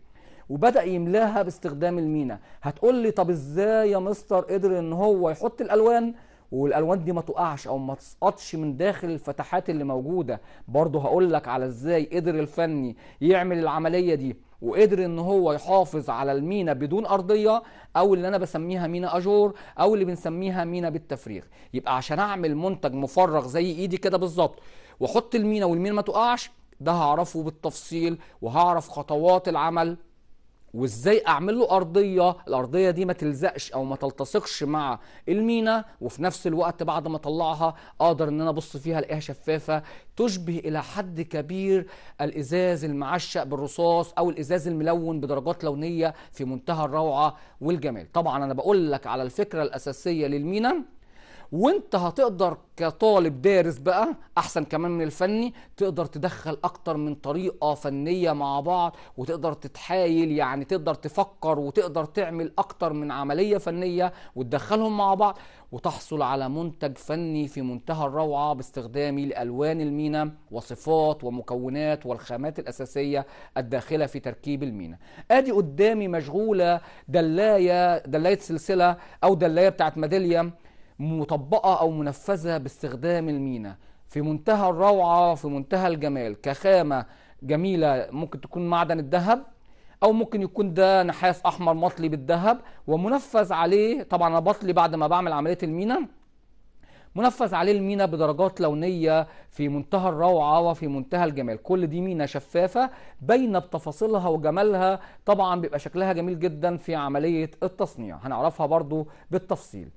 وبدا يملاها باستخدام المينا هتقول لي طب ازاي يا مستر قدر ان هو يحط الالوان والالوان دي ما تقعش او ما تسقطش من داخل الفتحات اللي موجوده برضه هقول لك على ازاي قدر الفني يعمل العمليه دي وقدر ان هو يحافظ على المينا بدون ارضيه او اللي انا بسميها مينا اجور او اللي بنسميها مينا بالتفريغ يبقى عشان اعمل منتج مفرغ زي ايدي كده بالظبط واحط المينا والمينا ما تقعش ده هعرفه بالتفصيل وهعرف خطوات العمل وازاي اعمل له ارضيه الارضيه دي ما تلزقش او ما تلتصقش مع المينا وفي نفس الوقت بعد ما اطلعها اقدر ان انا ابص فيها الاقيها شفافه تشبه الى حد كبير الازاز المعشق بالرصاص او الازاز الملون بدرجات لونيه في منتهى الروعه والجمال طبعا انا بقول لك على الفكره الاساسيه للمينا وانت هتقدر كطالب دارس بقى احسن كمان من الفني تقدر تدخل اكتر من طريقه فنيه مع بعض وتقدر تتحايل يعني تقدر تفكر وتقدر تعمل اكتر من عمليه فنيه وتدخلهم مع بعض وتحصل على منتج فني في منتهى الروعه باستخدام الالوان المينا وصفات ومكونات والخامات الاساسيه الداخله في تركيب المينا ادي قدامي مشغوله دلايه دلايه سلسله او دلايه بتاعت ميداليا مطبقة أو منفذة باستخدام المينا في منتهى الروعة في منتهى الجمال كخامة جميلة ممكن تكون معدن الذهب أو ممكن يكون ده نحاس أحمر مطلي بالذهب ومنفذ عليه طبعا أنا بطلي بعد ما بعمل عملية المينا منفذ عليه المينا بدرجات لونية في منتهى الروعة وفي منتهى الجمال كل دي مينا شفافة باينة بتفاصيلها وجمالها طبعا بيبقى شكلها جميل جدا في عملية التصنيع هنعرفها برضو بالتفصيل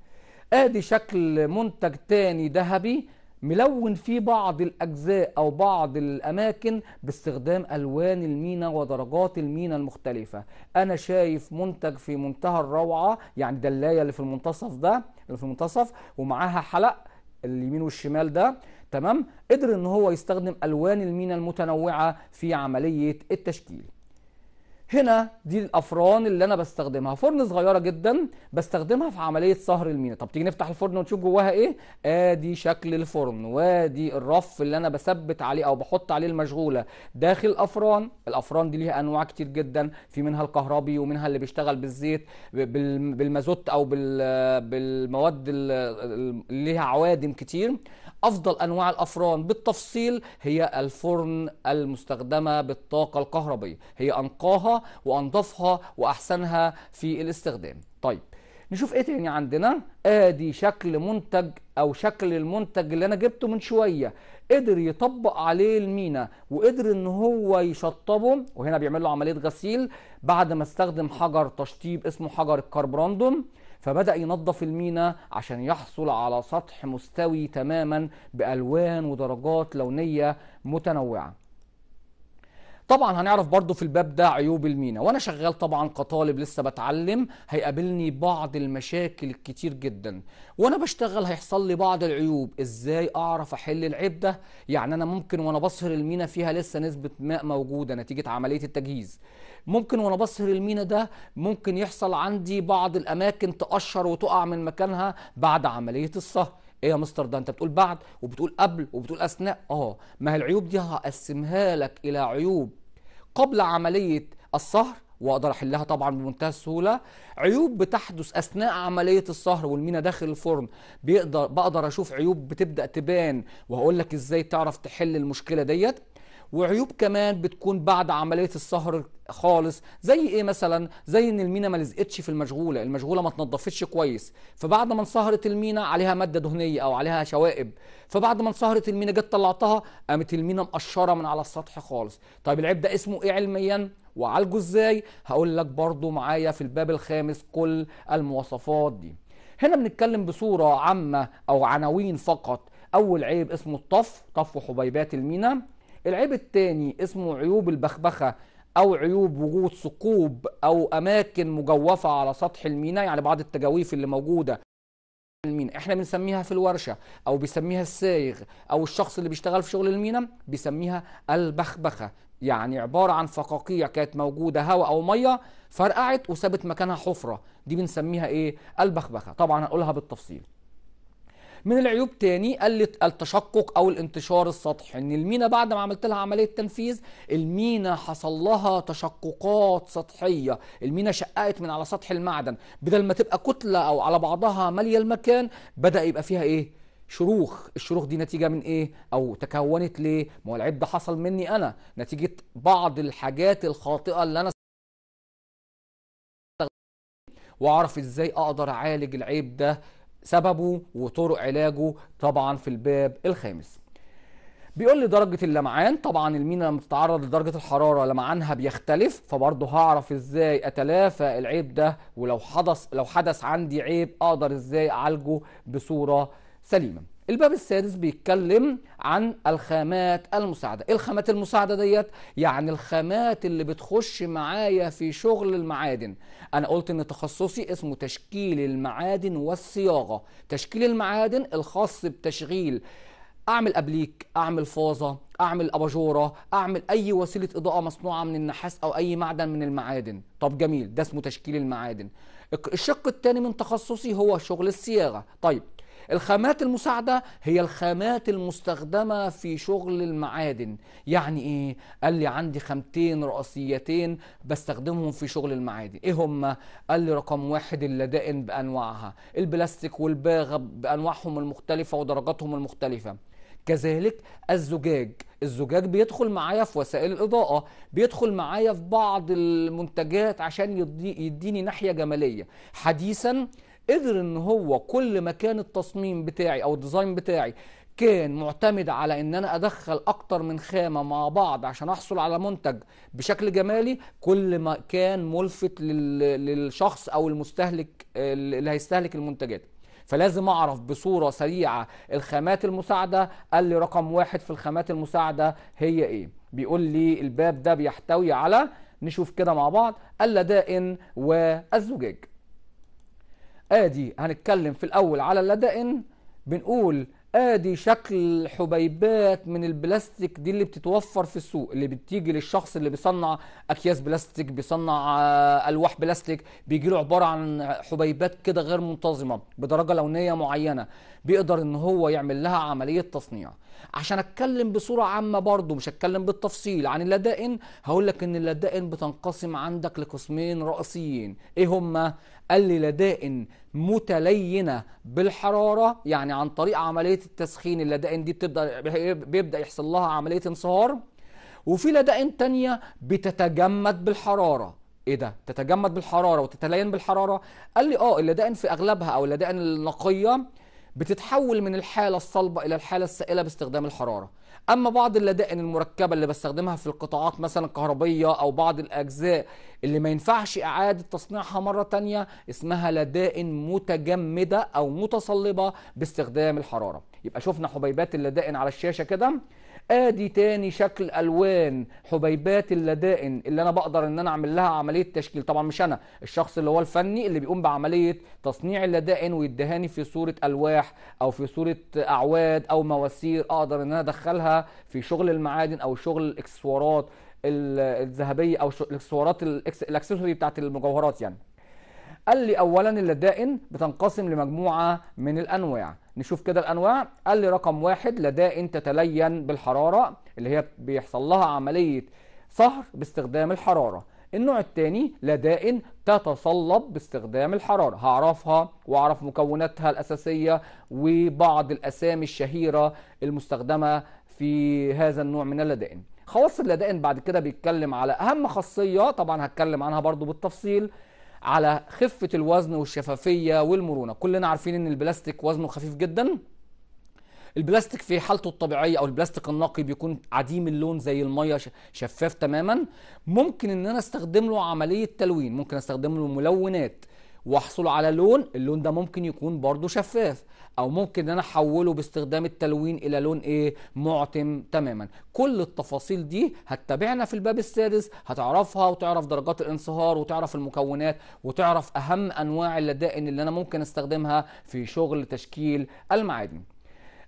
ادي شكل منتج تاني ذهبي ملون فيه بعض الاجزاء او بعض الاماكن باستخدام الوان المينا ودرجات المينا المختلفه انا شايف منتج في منتهى الروعه يعني دلايه اللي في المنتصف ده اللي في المنتصف ومعاها حلق اليمين والشمال ده تمام قدر ان هو يستخدم الوان المينا المتنوعه في عمليه التشكيل هنا دي الافران اللي انا بستخدمها فرن صغيره جدا بستخدمها في عمليه صهر المينا طب تيجي نفتح الفرن ونشوف جواها ايه ادي آه شكل الفرن وادي الرف اللي انا بثبت عليه او بحط عليه المشغوله داخل الافران الافران دي ليها انواع كتير جدا في منها الكهربي ومنها اللي بيشتغل بالزيت بالمازوت او بالمواد اللي ليها عوادم كتير افضل انواع الافران بالتفصيل هي الفرن المستخدمه بالطاقه الكهربيه هي انقاها وأنظفها وأحسنها في الاستخدام طيب نشوف ايه تاني عندنا ادي آه شكل منتج او شكل المنتج اللي انا جبته من شويه قدر يطبق عليه المينا وقدر ان هو يشطبه وهنا بيعمل له عمليه غسيل بعد ما استخدم حجر تشطيب اسمه حجر الكربراندوم فبدا ينظف المينا عشان يحصل على سطح مستوي تماما بالوان ودرجات لونيه متنوعه طبعا هنعرف برضو في الباب ده عيوب المينا وانا شغال طبعا كطالب لسه بتعلم هيقابلني بعض المشاكل كتير جدا وانا بشتغل هيحصل لي بعض العيوب ازاي اعرف احل العيب ده يعني انا ممكن وانا بصهر المينا فيها لسه نسبة ماء موجودة نتيجة عملية التجهيز ممكن وانا بصهر المينا ده ممكن يحصل عندي بعض الاماكن تقشر وتقع من مكانها بعد عملية الصهر ايه يا مستر ده انت بتقول بعد وبتقول قبل وبتقول اثناء اه ما هي العيوب دي هقسمها لك الى عيوب قبل عملية الصهر واقدر احلها طبعا بمنتهى السهوله عيوب بتحدث اثناء عمليه الصهر والمينا داخل الفرن بيقدر بقدر اشوف عيوب بتبدا تبان وهقول لك ازاي تعرف تحل المشكله ديت وعيوب كمان بتكون بعد عمليه السهر خالص زي ايه مثلا زي ان المينا ما لزقتش في المشغوله المشغوله ما اتنضفتش كويس فبعد ما انصهرت المينا عليها ماده دهنيه او عليها شوائب فبعد ما انصهرت المينا جت طلعتها قامت المينا مقشره من على السطح خالص طيب العيب ده اسمه ايه علميا وعالجه ازاي هقول لك برضو معايا في الباب الخامس كل المواصفات دي هنا بنتكلم بصوره عامه او عناوين فقط اول عيب اسمه الطف طف حبيبات المينا العيب الثاني اسمه عيوب البخبخه او عيوب وجود ثقوب او اماكن مجوفه على سطح الميناء يعني بعض التجاويف اللي موجوده المينا احنا بنسميها في الورشه او بيسميها السايغ او الشخص اللي بيشتغل في شغل المينا بيسميها البخبخه يعني عباره عن فقاقيع كانت موجوده هواء او ميه فرقعت وسابت مكانها حفره دي بنسميها ايه البخبخه طبعا هنقولها بالتفصيل من العيوب تاني قله التشقق او الانتشار السطحي ان المينا بعد ما عملت لها عمليه تنفيذ المينا حصل لها تشققات سطحيه المينا شققت من على سطح المعدن بدل ما تبقى كتله او على بعضها ماليه المكان بدا يبقى فيها ايه شروخ الشروخ دي نتيجه من ايه او تكونت ليه ما هو العيب ده حصل مني انا نتيجه بعض الحاجات الخاطئه اللي انا واعرف ازاي اقدر اعالج العيب ده سببه وطرق علاجه طبعا في الباب الخامس بيقول لي درجة اللمعان طبعا المينا لما بتتعرض لدرجة الحرارة لمعانها بيختلف فبرضه هعرف ازاي اتلافى العيب ده ولو حدث لو حدث عندي عيب اقدر ازاي اعالجه بصورة سليمة الباب السادس بيتكلم عن الخامات المساعدة إيه الخامات المساعدة ديت يعني الخامات اللي بتخش معايا في شغل المعادن أنا قلت إن تخصصي اسمه تشكيل المعادن والصياغة تشكيل المعادن الخاص بتشغيل اعمل ابليك اعمل فازه اعمل اباجوره اعمل اي وسيله اضاءه مصنوعه من النحاس او اي معدن من المعادن طب جميل ده اسمه تشكيل المعادن الشق الثاني من تخصصي هو شغل الصياغه طيب الخامات المساعدة هي الخامات المستخدمة في شغل المعادن يعني إيه؟ قال لي عندي خامتين رئيسيتين بستخدمهم في شغل المعادن إيه هما؟ قال لي رقم واحد اللدائن بأنواعها البلاستيك والباغة بأنواعهم المختلفة ودرجاتهم المختلفة كذلك الزجاج الزجاج بيدخل معايا في وسائل الإضاءة بيدخل معايا في بعض المنتجات عشان يديني ناحية جمالية حديثا قدر ان هو كل ما كان التصميم بتاعي او الديزاين بتاعي كان معتمد على ان انا ادخل اكتر من خامه مع بعض عشان احصل على منتج بشكل جمالي كل ما كان ملفت للشخص او المستهلك اللي هيستهلك المنتجات فلازم اعرف بصوره سريعه الخامات المساعده قال لي رقم واحد في الخامات المساعده هي ايه بيقول لي الباب ده بيحتوي على نشوف كده مع بعض اللدائن والزجاج ادي هنتكلم في الاول على اللدائن بنقول ادي شكل حبيبات من البلاستيك دي اللي بتتوفر في السوق اللي بتيجي للشخص اللي بيصنع اكياس بلاستيك بيصنع آه، الواح بلاستيك بيجي له عباره عن حبيبات كده غير منتظمه بدرجه لونيه معينه بيقدر ان هو يعمل لها عمليه تصنيع عشان اتكلم بصوره عامه برضو مش هتكلم بالتفصيل عن يعني اللدائن هقول لك ان اللدائن بتنقسم عندك لقسمين رئيسيين ايه هما قال لي لدائن متلينه بالحراره يعني عن طريق عمليه التسخين اللدائن دي بتبدا بيبدا يحصل لها عمليه انصهار وفي لدائن تانية بتتجمد بالحراره ايه ده تتجمد بالحراره وتتلين بالحراره قال لي اه اللدائن في اغلبها او اللدائن النقيه بتتحول من الحالة الصلبة إلى الحالة السائلة باستخدام الحرارة أما بعض اللدائن المركبة اللي بستخدمها في القطاعات مثلا الكهربية أو بعض الأجزاء اللي ما ينفعش إعادة تصنيعها مرة تانية اسمها لدائن متجمدة أو متصلبة باستخدام الحرارة يبقى شفنا حبيبات اللدائن على الشاشة كده ادي تاني شكل الوان حبيبات اللدائن اللي انا بقدر ان انا اعمل لها عمليه تشكيل طبعا مش انا الشخص اللي هو الفني اللي بيقوم بعمليه تصنيع اللدائن ويدهاني في صوره الواح او في صوره اعواد او مواسير اقدر ان انا ادخلها في شغل المعادن او شغل الاكسسوارات الذهبيه او الاكسسوارات الاكسسوري بتاعت المجوهرات يعني قال لي اولا اللدائن بتنقسم لمجموعه من الانواع نشوف كده الانواع قال لي رقم واحد لدائن تتلين بالحراره اللي هي بيحصل لها عمليه صهر باستخدام الحراره النوع الثاني لدائن تتصلب باستخدام الحراره هعرفها واعرف مكوناتها الاساسيه وبعض الاسامي الشهيره المستخدمه في هذا النوع من اللدائن خواص اللدائن بعد كده بيتكلم على اهم خاصيه طبعا هتكلم عنها برضو بالتفصيل على خفه الوزن والشفافيه والمرونه كلنا عارفين ان البلاستيك وزنه خفيف جدا البلاستيك في حالته الطبيعيه او البلاستيك النقي بيكون عديم اللون زي الميه شفاف تماما ممكن ان انا استخدم له عمليه تلوين ممكن استخدم له ملونات واحصل على لون اللون ده ممكن يكون برضه شفاف او ممكن ان انا احوله باستخدام التلوين الى لون ايه معتم تماما كل التفاصيل دي هتتابعنا في الباب السادس هتعرفها وتعرف درجات الانصهار وتعرف المكونات وتعرف اهم انواع اللدائن اللي انا ممكن استخدمها في شغل تشكيل المعادن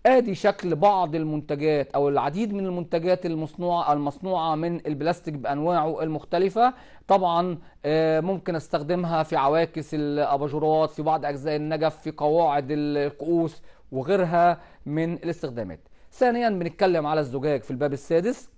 ادي شكل بعض المنتجات او العديد من المنتجات المصنوعه المصنوعه من البلاستيك بانواعه المختلفه طبعا آه، ممكن استخدمها في عواكس الاباجورات في بعض اجزاء النجف في قواعد الكؤوس وغيرها من الاستخدامات ثانيا بنتكلم على الزجاج في الباب السادس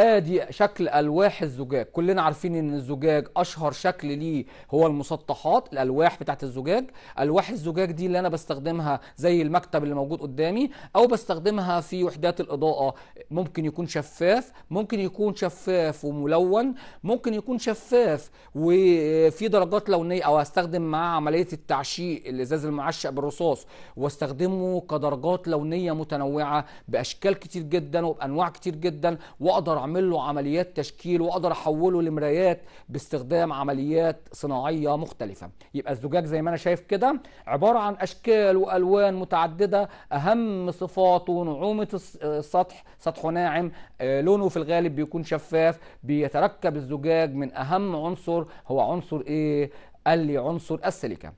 ادي شكل الواح الزجاج كلنا عارفين ان الزجاج اشهر شكل ليه هو المسطحات الالواح بتاعه الزجاج الواح الزجاج دي اللي انا بستخدمها زي المكتب اللي موجود قدامي او بستخدمها في وحدات الاضاءه ممكن يكون شفاف ممكن يكون شفاف وملون ممكن يكون شفاف وفي درجات لونيه او استخدم معاه عمليه التعشيق الازاز المعشق بالرصاص واستخدمه كدرجات لونيه متنوعه باشكال كتير جدا وبانواع كتير جدا واقدر اعمل له عمليات تشكيل واقدر احوله لمرايات باستخدام عمليات صناعيه مختلفه يبقى الزجاج زي ما انا شايف كده عباره عن اشكال والوان متعدده اهم صفاته نعومه السطح سطحه ناعم آه، لونه في الغالب بيكون شفاف بيتركب الزجاج من اهم عنصر هو عنصر ايه قال لي عنصر السيليكا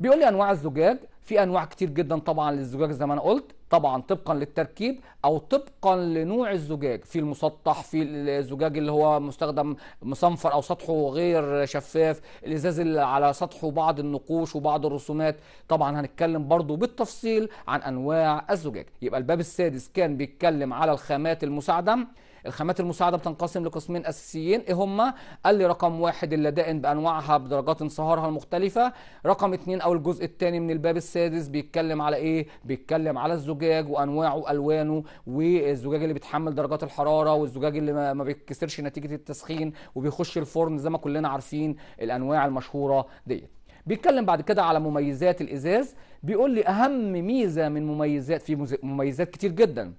بيقول لي انواع الزجاج في انواع كتير جدا طبعا للزجاج زي ما انا قلت طبعا طبقا للتركيب او طبقا لنوع الزجاج في المسطح في الزجاج اللي هو مستخدم مصنفر او سطحه غير شفاف الازاز اللي على سطحه بعض النقوش وبعض الرسومات طبعا هنتكلم برضو بالتفصيل عن انواع الزجاج يبقى الباب السادس كان بيتكلم على الخامات المساعده الخامات المساعده بتنقسم لقسمين اساسيين ايه هما قال لي رقم واحد اللدائن بانواعها بدرجات انصهارها المختلفه رقم اثنين او الجزء الثاني من الباب السادس بيتكلم على ايه بيتكلم على الزجاج وانواعه والوانه والزجاج اللي بيتحمل درجات الحراره والزجاج اللي ما بيتكسرش نتيجه التسخين وبيخش الفرن زي ما كلنا عارفين الانواع المشهوره ديت بيتكلم بعد كده على مميزات الازاز بيقول لي اهم ميزه من مميزات في مميزات كتير جدا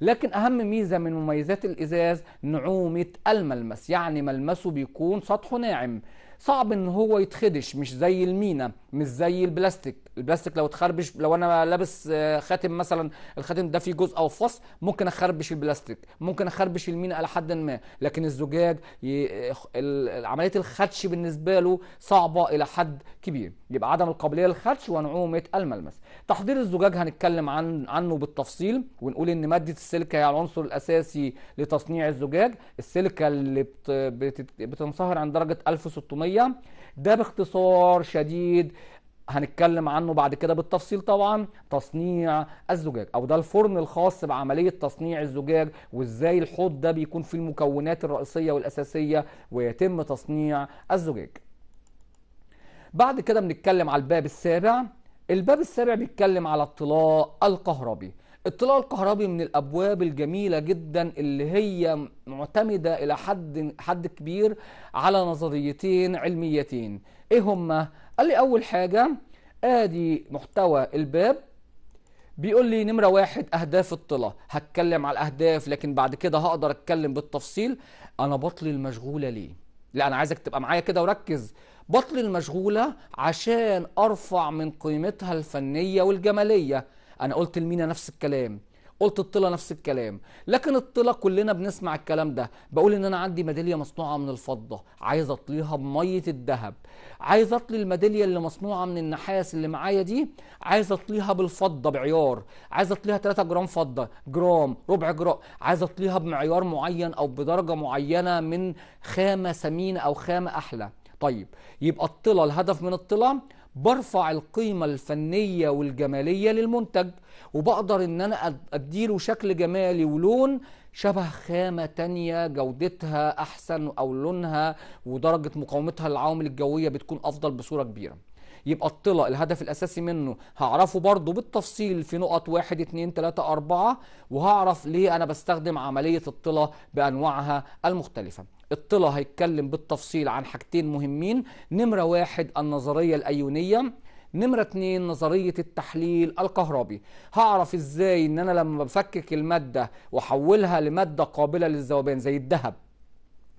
لكن اهم ميزه من مميزات الازاز نعومه الملمس يعني ملمسه بيكون سطحه ناعم صعب ان هو يتخدش مش زي المينا مش زي البلاستيك البلاستيك لو اتخربش لو انا لابس آه، خاتم مثلا الخاتم ده فيه جزء او فص ممكن اخربش البلاستيك ممكن اخربش المينا الى حد ما لكن الزجاج ي... آه، عمليه الخدش بالنسبه له صعبه الى حد كبير يبقى عدم القابليه للخدش ونعومه الملمس تحضير الزجاج هنتكلم عن عنه بالتفصيل ونقول ان ماده السيليكا هي العنصر الاساسي لتصنيع الزجاج السيليكا اللي بت... بت... بتنصهر عند درجه 1600 الإسلامية ده باختصار شديد هنتكلم عنه بعد كده بالتفصيل طبعا تصنيع الزجاج او ده الفرن الخاص بعمليه تصنيع الزجاج وازاي الحوض ده بيكون فيه المكونات الرئيسيه والاساسيه ويتم تصنيع الزجاج بعد كده بنتكلم على الباب السابع الباب السابع بيتكلم على الطلاء الكهربي الطلاء الكهربي من الابواب الجميله جدا اللي هي معتمده الى حد حد كبير على نظريتين علميتين ايه هما قال لي اول حاجه ادي محتوى الباب بيقول لي نمره واحد اهداف الطلاء هتكلم على الاهداف لكن بعد كده هقدر اتكلم بالتفصيل انا بطلي المشغوله ليه لا انا عايزك تبقى معايا كده وركز بطل المشغولة عشان أرفع من قيمتها الفنية والجمالية انا قلت المينا نفس الكلام قلت الطلا نفس الكلام لكن الطلا كلنا بنسمع الكلام ده بقول ان انا عندي ميداليه مصنوعه من الفضه عايز اطليها بميه الذهب عايز اطلي الميداليه اللي مصنوعه من النحاس اللي معايا دي عايز اطليها بالفضه بعيار عايز اطليها 3 جرام فضه جرام ربع جرام عايز اطليها بمعيار معين او بدرجه معينه من خامه ثمينه او خامه احلى طيب يبقى الطلا الهدف من الطلا برفع القيمة الفنية والجمالية للمنتج وبقدر ان انا اديله شكل جمالي ولون شبه خامة تانية جودتها احسن او لونها ودرجة مقاومتها للعوامل الجوية بتكون افضل بصورة كبيرة يبقى الطلع الهدف الاساسي منه هعرفه برضو بالتفصيل في نقط واحد اتنين تلاتة اربعة وهعرف ليه انا بستخدم عملية الطلع بانواعها المختلفة الطلة هيتكلم بالتفصيل عن حاجتين مهمين نمرة واحد النظرية الأيونية نمرة اتنين نظرية التحليل الكهربي هعرف ازاي ان انا لما بفكك المادة واحولها لمادة قابلة للذوبان زي الذهب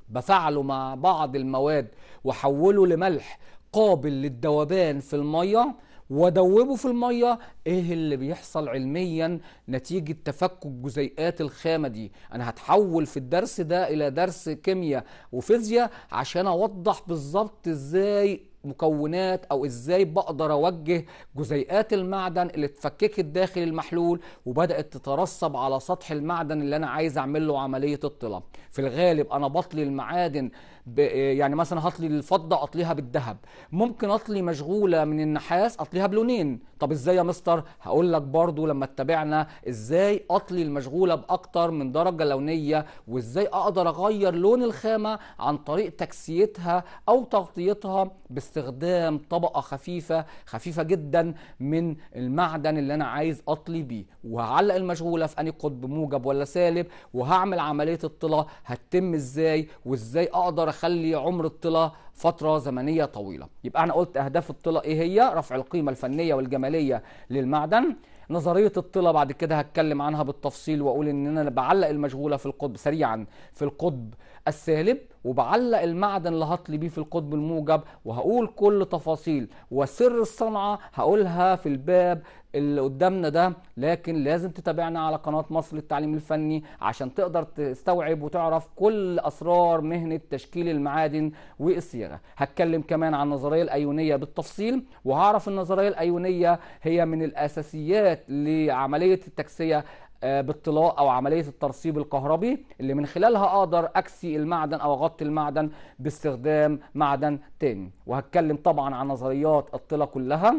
بفعله مع بعض المواد واحوله لملح قابل للذوبان في المية ودوبه في الميه ايه اللي بيحصل علميا نتيجه تفكك جزيئات الخامه دي انا هتحول في الدرس ده الى درس كيمياء وفيزياء عشان اوضح بالظبط ازاي مكونات او ازاي بقدر اوجه جزيئات المعدن اللي اتفككت داخل المحلول وبدات تترسب على سطح المعدن اللي انا عايز اعمل له عمليه الطلب في الغالب انا بطلي المعادن يعني مثلا هطلي الفضه اطليها بالذهب ممكن اطلي مشغوله من النحاس اطليها بلونين طب ازاي يا مستر هقول لك برضو لما اتبعنا ازاي اطلي المشغوله باكتر من درجه لونيه وازاي اقدر اغير لون الخامه عن طريق تكسيتها او تغطيتها باستخدام طبقه خفيفه خفيفه جدا من المعدن اللي انا عايز اطلي بيه وهعلق المشغوله في اني قطب موجب ولا سالب وهعمل عمليه الطلاء هتتم ازاي وازاي اقدر تخلي عمر الطلا فترة زمنية طويلة يبقى انا قلت اهداف الطلا ايه هي رفع القيمة الفنية والجمالية للمعدن نظريه الطلا بعد كده هتكلم عنها بالتفصيل واقول ان انا بعلق المشغوله في القطب سريعا في القطب السالب وبعلق المعدن اللي هطلي بيه في القطب الموجب وهقول كل تفاصيل وسر الصنعه هقولها في الباب اللي قدامنا ده لكن لازم تتابعنا على قناه مصر للتعليم الفني عشان تقدر تستوعب وتعرف كل اسرار مهنه تشكيل المعادن والصياغه هتكلم كمان عن النظريه الايونيه بالتفصيل وهعرف النظريه الايونيه هي من الاساسيات لعمليه التكسيه آه، بالطلاء او عمليه الترسيب الكهربي اللي من خلالها اقدر اكسي المعدن او اغطي المعدن باستخدام معدن تاني وهتكلم طبعا عن نظريات الطلاء كلها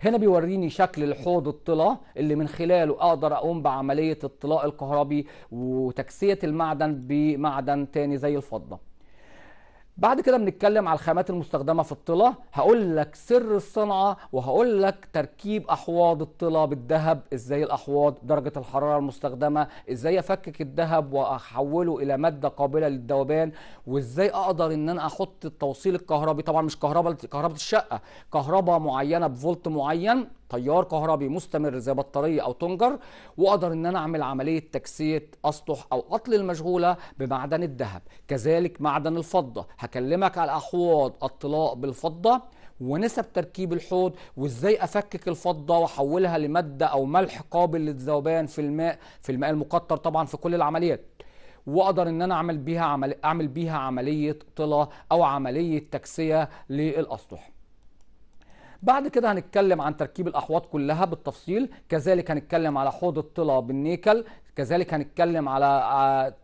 هنا بيوريني شكل الحوض الطلا اللي من خلاله اقدر اقوم بعمليه الطلاء الكهربي وتكسيه المعدن بمعدن تاني زي الفضه بعد كده بنتكلم على الخامات المستخدمه في الطلا هقول لك سر الصنعه وهقول لك تركيب احواض الطلا بالذهب ازاي الاحواض درجه الحراره المستخدمه ازاي افكك الذهب واحوله الى ماده قابله للذوبان وازاي اقدر ان انا احط التوصيل الكهربي طبعا مش كهرباء كهرباء الشقه كهرباء معينه بفولت معين تيار كهربي مستمر زي بطاريه او تنجر واقدر ان انا اعمل عمليه تكسيه اسطح او قطل المشغوله بمعدن الذهب كذلك معدن الفضه هكلمك على احواض الطلاء بالفضه ونسب تركيب الحوض وازاي افكك الفضه واحولها لماده او ملح قابل للذوبان في الماء في الماء المقطر طبعا في كل العمليات واقدر ان انا اعمل بيها عمل اعمل بيها عمليه طلا او عمليه تكسيه للاسطح بعد كده هنتكلم عن تركيب الاحواض كلها بالتفصيل كذلك هنتكلم على حوض الطلا بالنيكل كذلك هنتكلم على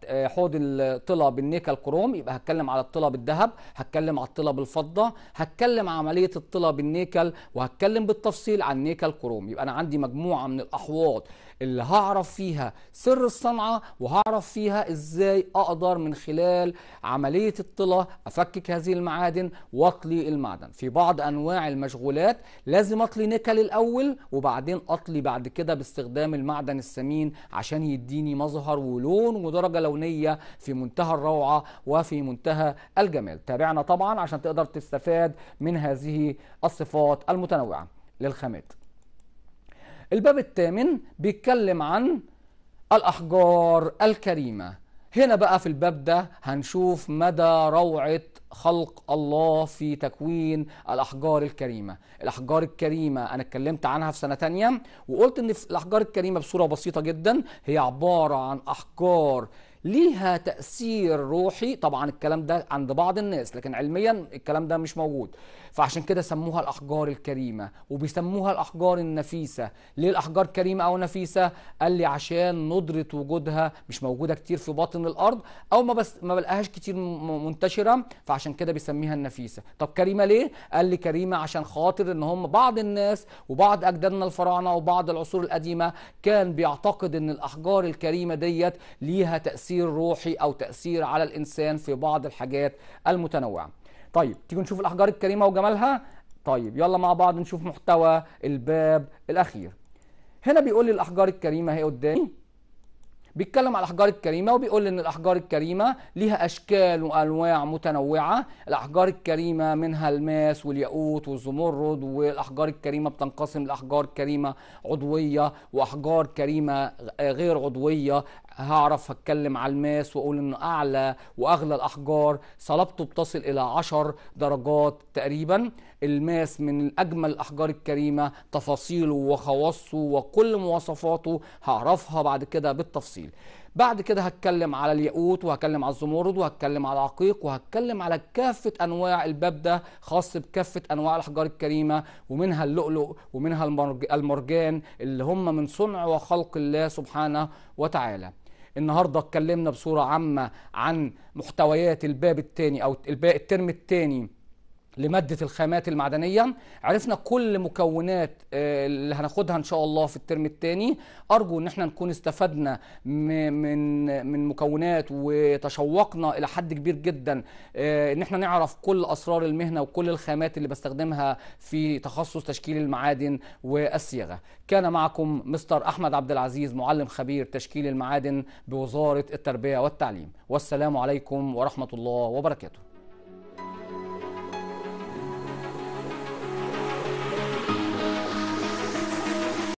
آه، حوض الطلا بالنيكل كروم يبقى هتكلم على الطلا بالذهب هتكلم على الطلا بالفضه هتكلم عمليه الطلا بالنيكل وهتكلم بالتفصيل عن نيكل كروم يبقى انا عندي مجموعه من الاحواض اللي هعرف فيها سر الصنعه وهعرف فيها ازاي اقدر من خلال عمليه الطلا افكك هذه المعادن واطلي المعدن في بعض انواع المشغولات لازم اطلي نيكل الاول وبعدين اطلي بعد كده باستخدام المعدن السمين عشان يدي بيديني مظهر ولون ودرجه لونيه في منتهى الروعه وفي منتهى الجمال تابعنا طبعا عشان تقدر تستفاد من هذه الصفات المتنوعه للخامات الباب الثامن بيتكلم عن الأحجار الكريمة هنا بقى في الباب ده هنشوف مدى روعة خلق الله في تكوين الأحجار الكريمة الأحجار الكريمة أنا اتكلمت عنها في سنة تانية وقلت أن في الأحجار الكريمة بصورة بسيطة جدا هي عبارة عن أحجار ليها تأثير روحي طبعا الكلام ده عند بعض الناس لكن علميا الكلام ده مش موجود فعشان كده سموها الأحجار الكريمة وبيسموها الأحجار النفيسة ليه الأحجار كريمة أو نفيسة؟ قال لي عشان ندرة وجودها مش موجودة كتير في باطن الأرض أو ما, بس ما بلقاهاش كتير منتشرة فعشان كده بيسميها النفيسة طب كريمة ليه؟ قال لي كريمة عشان خاطر إن هم بعض الناس وبعض أجدادنا الفراعنة وبعض العصور القديمة كان بيعتقد إن الأحجار الكريمة ديت ليها تأثير روحي أو تأثير على الإنسان في بعض الحاجات المتنوعة طيب تيجوا نشوف الأحجار الكريمة وجمالها طيب يلا مع بعض نشوف محتوى الباب الأخير هنا بيقول لي الأحجار الكريمة هي قدامي بيتكلم على الأحجار الكريمة وبيقول إن الأحجار الكريمة ليها أشكال وأنواع متنوعة الأحجار الكريمة منها الماس والياقوت والزمرد والأحجار الكريمة بتنقسم لأحجار كريمة عضوية وأحجار كريمة غير عضوية هعرف اتكلم على الماس واقول انه اعلى واغلى الاحجار صلابته بتصل الى 10 درجات تقريبا الماس من اجمل الاحجار الكريمه تفاصيله وخواصه وكل مواصفاته هعرفها بعد كده بالتفصيل بعد كده هتكلم على الياقوت وهتكلم على الزمرد وهتكلم على العقيق وهتكلم على كافة أنواع الباب ده خاص بكافة أنواع الأحجار الكريمة ومنها اللؤلؤ ومنها المرجان اللي هم من صنع وخلق الله سبحانه وتعالى النهارده اتكلمنا بصوره عامه عن محتويات الباب الثاني او الترم الثاني لمادة الخامات المعدنية عرفنا كل مكونات آه، اللي هناخدها ان شاء الله في الترم الثاني ارجو ان احنا نكون استفدنا من من مكونات وتشوقنا الى حد كبير جدا آه، ان احنا نعرف كل اسرار المهنة وكل الخامات اللي بستخدمها في تخصص تشكيل المعادن والصياغة كان معكم مستر احمد عبد العزيز معلم خبير تشكيل المعادن بوزارة التربية والتعليم والسلام عليكم ورحمة الله وبركاته